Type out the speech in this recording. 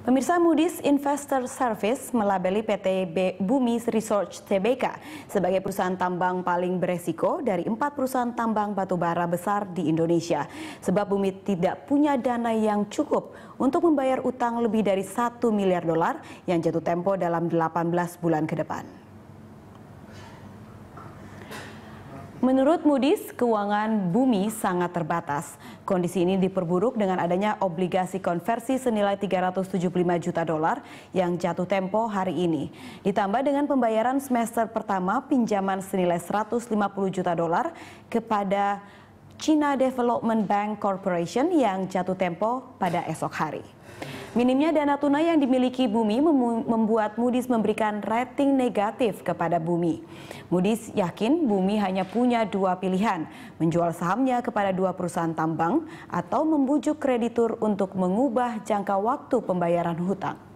Pemirsa Moody's Investor Service melabeli PT Bumi Research Tbk sebagai perusahaan tambang paling beresiko dari empat perusahaan tambang batubara besar di Indonesia. Sebab Bumi tidak punya dana yang cukup untuk membayar utang lebih dari satu miliar dolar yang jatuh tempo dalam 18 bulan ke depan. Menurut Moody's, keuangan bumi sangat terbatas. Kondisi ini diperburuk dengan adanya obligasi konversi senilai 375 juta dolar yang jatuh tempo hari ini. Ditambah dengan pembayaran semester pertama pinjaman senilai 150 juta dolar kepada China Development Bank Corporation yang jatuh tempo pada esok hari. Minimnya dana tunai yang dimiliki Bumi membuat Moody's memberikan rating negatif kepada Bumi. Moody's yakin Bumi hanya punya dua pilihan, menjual sahamnya kepada dua perusahaan tambang atau membujuk kreditur untuk mengubah jangka waktu pembayaran hutang.